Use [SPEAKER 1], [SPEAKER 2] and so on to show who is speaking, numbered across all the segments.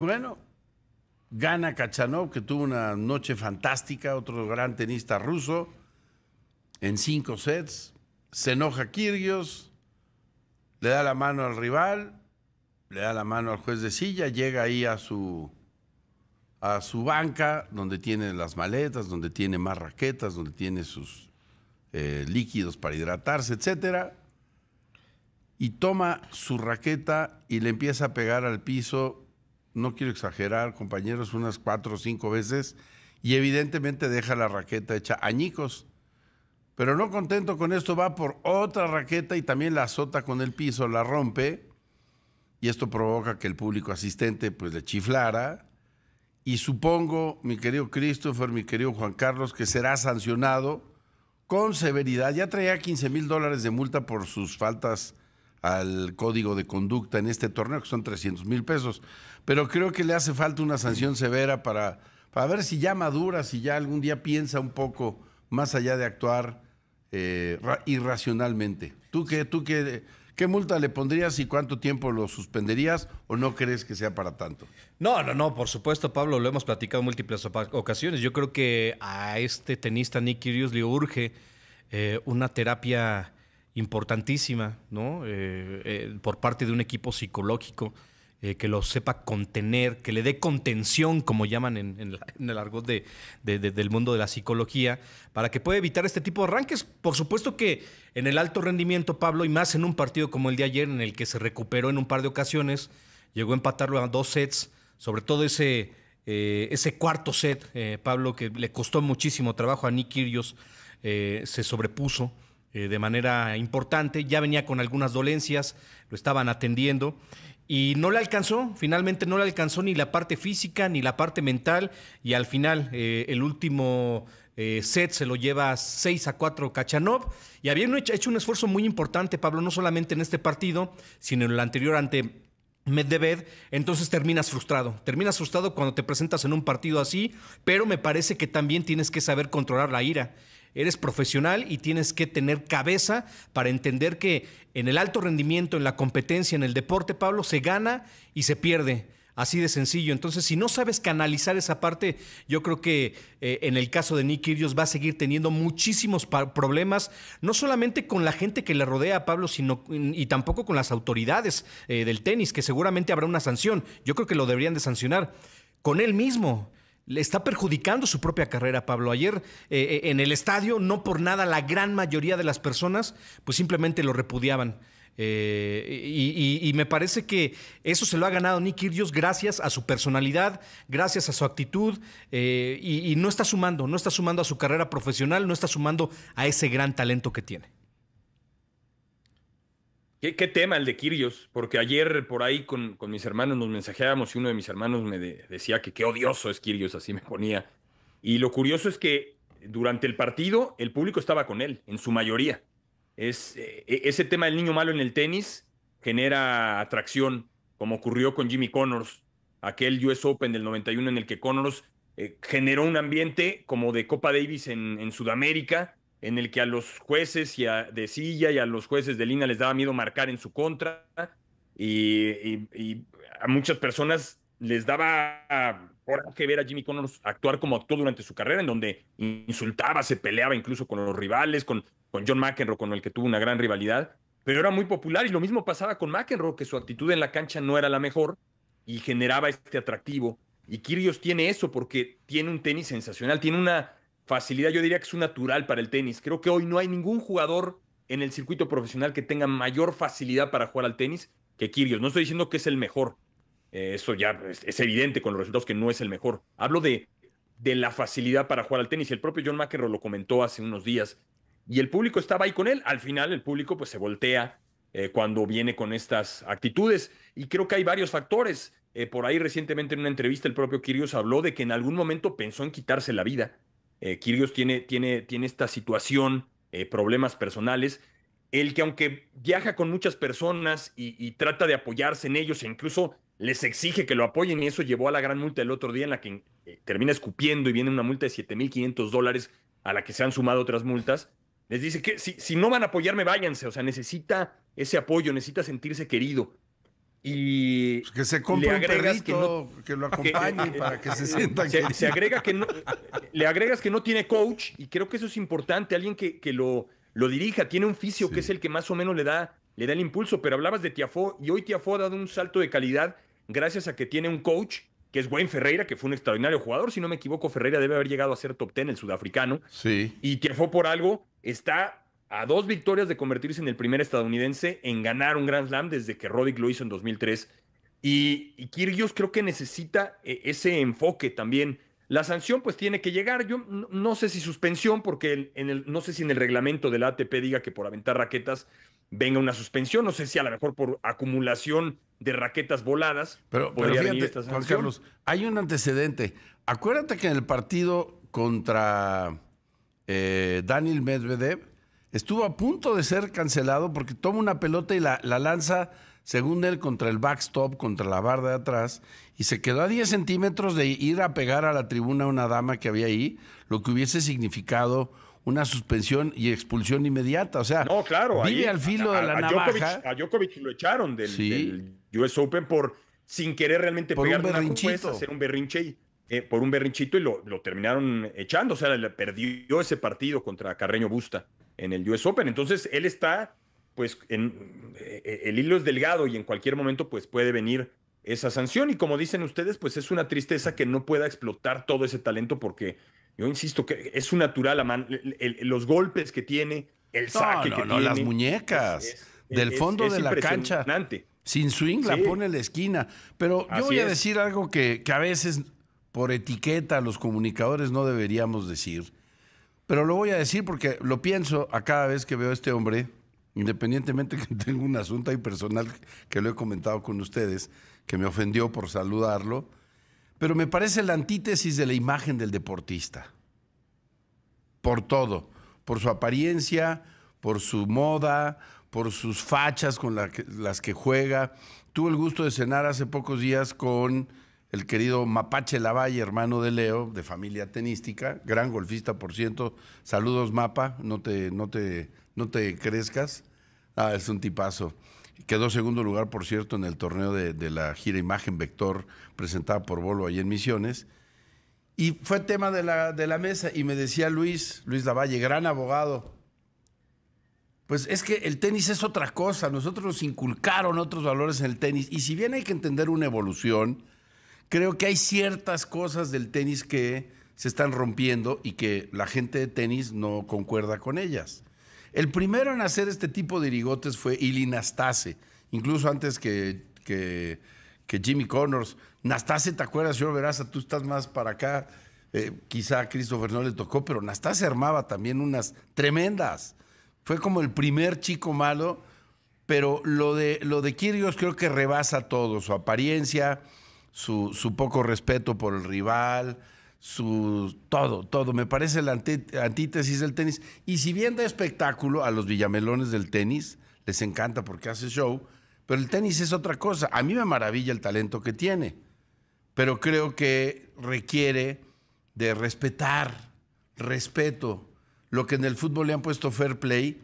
[SPEAKER 1] Bueno, gana Kachanov, que tuvo una noche fantástica, otro gran tenista ruso, en cinco sets. Se enoja Kirgios, le da la mano al rival, le da la mano al juez de silla, llega ahí a su, a su banca, donde tiene las maletas, donde tiene más raquetas, donde tiene sus eh, líquidos para hidratarse, etc. Y toma su raqueta y le empieza a pegar al piso no quiero exagerar, compañeros, unas cuatro o cinco veces y evidentemente deja la raqueta hecha añicos. Pero no contento con esto, va por otra raqueta y también la azota con el piso, la rompe y esto provoca que el público asistente pues le chiflara. Y supongo, mi querido Christopher, mi querido Juan Carlos, que será sancionado con severidad. Ya traía 15 mil dólares de multa por sus faltas al código de conducta en este torneo, que son 300 mil pesos. Pero creo que le hace falta una sanción severa para, para ver si ya madura, si ya algún día piensa un poco más allá de actuar eh, irracionalmente. ¿Tú qué, tú qué multa le pondrías y cuánto tiempo lo suspenderías o no crees que sea para tanto?
[SPEAKER 2] No, no, no, por supuesto, Pablo, lo hemos platicado en múltiples ocasiones. Yo creo que a este tenista Nick Kyrgios le urge eh, una terapia importantísima, ¿no? Eh, eh, por parte de un equipo psicológico eh, que lo sepa contener, que le dé contención, como llaman en, el argot del mundo de la psicología, para que pueda evitar este tipo de arranques. Por supuesto que en el alto rendimiento, Pablo, y más en un partido como el de ayer, en el que se recuperó en un par de ocasiones, llegó a empatarlo a dos sets, sobre todo ese, ese cuarto set, Pablo, que le costó muchísimo trabajo a Nick Kyrgios, se sobrepuso. Eh, de manera importante, ya venía con algunas dolencias, lo estaban atendiendo y no le alcanzó, finalmente no le alcanzó ni la parte física ni la parte mental y al final eh, el último eh, set se lo lleva 6 a 4 Kachanov y habían hecho un esfuerzo muy importante, Pablo, no solamente en este partido, sino en el anterior ante Medvedev, entonces terminas frustrado. Terminas frustrado cuando te presentas en un partido así, pero me parece que también tienes que saber controlar la ira. Eres profesional y tienes que tener cabeza para entender que en el alto rendimiento, en la competencia, en el deporte, Pablo, se gana y se pierde. Así de sencillo. Entonces, si no sabes canalizar esa parte, yo creo que eh, en el caso de Nick Kyrgios va a seguir teniendo muchísimos problemas, no solamente con la gente que le rodea a Pablo, sino y tampoco con las autoridades eh, del tenis, que seguramente habrá una sanción. Yo creo que lo deberían de sancionar con él mismo le está perjudicando su propia carrera, Pablo. Ayer eh, eh, en el estadio, no por nada, la gran mayoría de las personas, pues simplemente lo repudiaban. Eh, y, me parece que eso se lo ha ganado Nick Kyrgios gracias a su personalidad, gracias a su actitud, y no está sumando, no está sumando a su carrera profesional, no está sumando a ese gran talento que tiene.
[SPEAKER 3] ¿Qué, tema el de Kirios? Porque ayer por ahí con, mis hermanos nos mensajeábamos y uno de mis hermanos me decía que qué odioso es Kirios, así me ponía. Y lo curioso es que durante el partido el público estaba con él, en su mayoría. Es, eh, e, ese tema del niño malo en el tenis genera atracción, como ocurrió con Jimmy Connors, aquel US Open del 91 en el que Connors eh, generó un ambiente como de Copa Davis en, en Sudamérica, en el que a los jueces y a, de silla y a los jueces de línea les daba miedo marcar en su contra y, a muchas personas les daba que ah, ver a Jimmy Connors actuar como actuó durante su carrera, en donde insultaba, se peleaba incluso con los rivales, con, con John McEnroe, con el que tuvo una gran rivalidad, pero era muy popular y lo mismo pasaba con McEnroe, que su actitud en la cancha no era la mejor y generaba este atractivo. Y Kyrgios tiene eso porque tiene un tenis sensacional, tiene una facilidad, yo diría que es un natural para el tenis. Creo que hoy no hay ningún jugador en el circuito profesional que tenga mayor facilidad para jugar al tenis que Kirios. No estoy diciendo que es el mejor. Eh, eso ya es, evidente con los resultados que no es el mejor. Hablo de, de la facilidad para jugar al tenis. El propio John McEnroe lo comentó hace unos días. Y el público estaba ahí con él. Al final el público pues se voltea eh, cuando viene con estas actitudes. Y creo que hay varios factores. Eh, por ahí recientemente en una entrevista el propio Kirios habló de que en algún momento pensó en quitarse la vida eh, tiene, tiene, tiene esta situación, eh, problemas personales. El que aunque viaja con muchas personas y, trata de apoyarse en ellos e incluso les exige que lo apoyen y eso llevó a la gran multa el otro día en la que eh, termina escupiendo y viene una multa de 7.500 dólares a la que se han sumado otras multas, les dice que si, si no van a apoyarme váyanse, o sea, necesita ese apoyo, necesita sentirse querido y pues que se compre un perrito, que, no, lo acompañe para que se sienta se, agrega que no le agregas que no tiene coach y creo que eso es importante alguien que, que lo, lo dirija tiene un fisio que es el que más o menos le da le da el impulso pero hablabas de Tiafó y hoy Tiafó ha dado un salto de calidad gracias a que tiene un coach que es Wayne Ferreira, que fue un extraordinario jugador. Si no me equivoco, Ferreira debe haber llegado a ser top ten, el sudafricano. Sí. Y Tiafó por algo está a dos victorias de convertirse en el primer estadounidense en ganar un Grand Slam desde que Roddick lo hizo en 2003. Y, Kirgios creo que necesita eh, ese enfoque también. La sanción pues tiene que llegar. Yo no, sé si suspensión, porque en el, no sé si en el reglamento del ATP diga que por aventar raquetas venga una suspensión. No sé si a lo mejor por acumulación de raquetas voladas. Pero, pero Juan Carlos,
[SPEAKER 1] hay un antecedente. Acuérdate que en el partido contra eh, Daniel Medvedev, estuvo a punto de ser cancelado porque toma una pelota y la, lanza, según él, contra el backstop, contra la barda de atrás, y se quedó a 10 centímetros de ir a pegar a la tribuna a una dama que había ahí, lo que hubiese significado una suspensión y expulsión inmediata. O sea, no, claro, vive al filo de la navaja.
[SPEAKER 3] a Djokovic lo echaron del, US Open por sin querer realmente por pegar un hacer un berrinche eh, por un berrinchito y lo, terminaron echando. O sea, le perdió ese partido contra Carreño Busta en el US Open. Entonces, él está, pues, en, eh, eh, el hilo es delgado y en cualquier momento, pues, puede venir esa sanción. Y como dicen ustedes, pues es una tristeza que no pueda explotar todo ese talento porque yo insisto que es su natural, los golpes que tiene, el saque no, no, las muñecas. del fondo de la cancha. Sin swing la pone
[SPEAKER 1] en la esquina. Pero
[SPEAKER 3] yo voy a decir algo que
[SPEAKER 1] a veces por etiqueta los comunicadores no deberíamos decir, pero lo voy a decir porque lo pienso a cada vez que veo a este hombre, independientemente que tenga un asunto ahí personal que lo he comentado con ustedes, que me ofendió por saludarlo, pero me parece la antítesis de la imagen del deportista. Por todo, por su apariencia, por su moda, por sus fachas con las que juega. Tuve el gusto de cenar hace pocos días con el querido Mapache Lavalle, hermano de Leo, de familia tenística, gran golfista, por cierto. Saludos, Mapa, no te, no te, no te crezcas. Ah, es un tipazo. Quedó segundo lugar, por cierto, en el torneo de, la gira Imagen Vector presentada por Bolo ahí en Misiones. Y fue tema de la, de la mesa y me decía Luis, Luis Lavalle, gran abogado, pues es que el tenis es otra cosa. Nosotros nos inculcaron otros valores en el tenis. Y si bien hay que entender una evolución, creo que hay ciertas cosas del tenis que se están rompiendo y que la gente de tenis no concuerda con ellas. El primero en hacer este tipo de irigotes fue Ili Nastase, incluso antes que, que, Jimmy Connors. Nastase, ¿te acuerdas, señor Veraza? Tú estás más para acá. Eh, quizá a Christopher no le tocó, pero Nastase armaba también unas tremendas. Fue como el primer chico malo, pero lo de, lo de creo que rebasa todo, su apariencia, su, poco respeto por el rival, su todo, todo. Me parece la antítesis del tenis. Y si bien da espectáculo a los villamelones del tenis, les encanta porque hace show, pero el tenis es otra cosa. A mí me maravilla el talento que tiene, pero creo que requiere de respetar, respeto, lo que en el fútbol le han puesto fair play.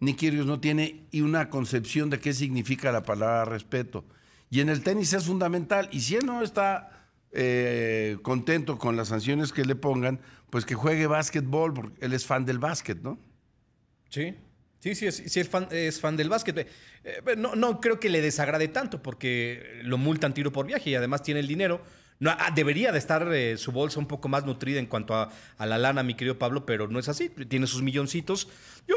[SPEAKER 1] ni Kyrgios no tiene y una concepción de qué significa la palabra respeto. Y en el tenis es fundamental. Y si él no está eh, contento con las sanciones que le pongan, pues que juegue básquetbol, porque él es
[SPEAKER 2] fan del básquet, ¿no? Sí, Sí, sí, es, es, fan, del básquet. Eh, eh, no, creo que le desagrade tanto porque lo multan tiro por viaje y además tiene el dinero. No, ah, debería de estar su bolsa un poco más nutrida en cuanto a, la lana, mi querido Pablo, pero no es así. Tiene sus milloncitos. Yo,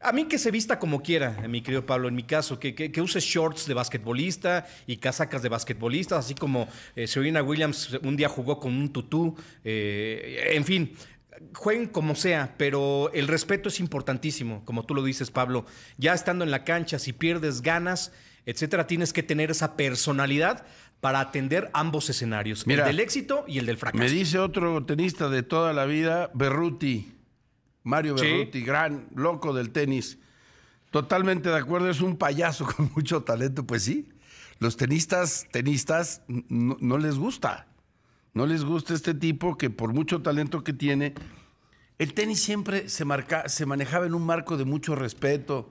[SPEAKER 2] a mí que se vista como quiera, mi querido Pablo, en mi caso, que, que, use shorts de basquetbolista y casacas de basquetbolista, así como eh, Serena Williams un día jugó con un tutú, eh, en fin, jueguen como sea, pero el respeto es importantísimo, como tú lo dices, Pablo. Ya estando en la cancha, si pierdes ganas, etcétera, tienes que tener esa personalidad para atender ambos escenarios, el del éxito y el del fracaso. Me
[SPEAKER 1] dice otro tenista de toda la vida, Berruti. Mario Berruti, gran loco del tenis. Totalmente de acuerdo, es un payaso con mucho talento, pues sí. Los tenistas, tenistas, no, les gusta. No les gusta este tipo que por mucho talento que tiene, el tenis siempre se, marca, se manejaba en un marco de mucho respeto.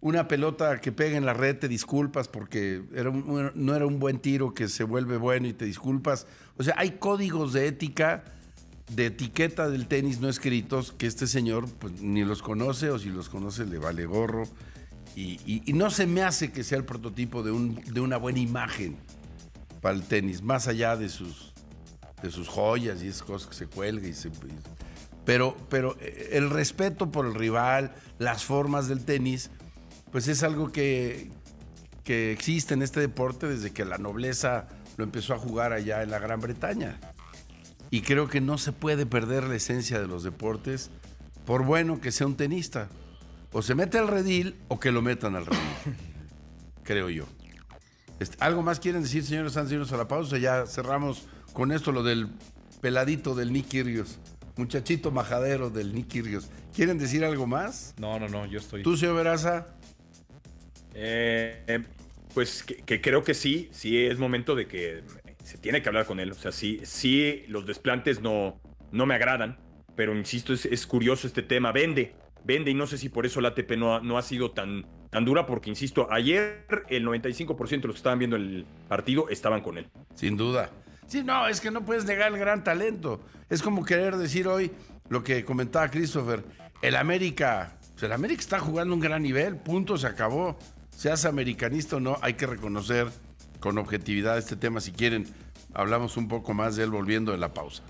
[SPEAKER 1] Una pelota que pega en la red te disculpas porque era no era un buen tiro que se vuelve bueno y te disculpas. O sea, hay códigos de ética de etiqueta del tenis no escritos que este señor pues, ni los conoce o si los conoce le vale gorro. Y, no se me hace que sea el prototipo de, una buena imagen para el tenis, más allá de sus, de sus joyas y esas cosas que se cuelga y pero, pero eh, el respeto por el rival, las formas del tenis, pues es algo que, que existe en este deporte desde que la nobleza lo empezó a jugar allá en la Gran Bretaña y creo que no se puede perder la esencia de los deportes, por bueno que sea un tenista. O se mete al redil o que lo metan al redil, creo yo. Este, ¿Algo más quieren decir, señores antes de a la pausa? Ya cerramos con esto lo del peladito del Nick Kyrgios, muchachito majadero del Nick Kyrgios. ¿Quieren decir algo más?
[SPEAKER 3] No, no, no, yo estoy... ¿Tú,
[SPEAKER 1] señor Veraza?
[SPEAKER 3] Eh, eh, pues que creo que sí, sí es momento de que se tiene que hablar con él. O sea, sí, sí los desplantes no, no me agradan, pero insisto, es, curioso este tema. Vende, vende y no sé si por eso la ATP no ha, sido tan, tan dura porque, insisto, ayer el 95% de los que estaban viendo el partido estaban con él. Sin duda.
[SPEAKER 1] Sí, no, es que no puedes negar el gran talento. Es como querer decir hoy lo que comentaba Christopher, el América, pues el América está jugando un gran nivel, punto, se acabó. Seas americanista o no, hay que reconocer con objetividad este tema. Si quieren, hablamos un poco más de él volviendo de la pausa.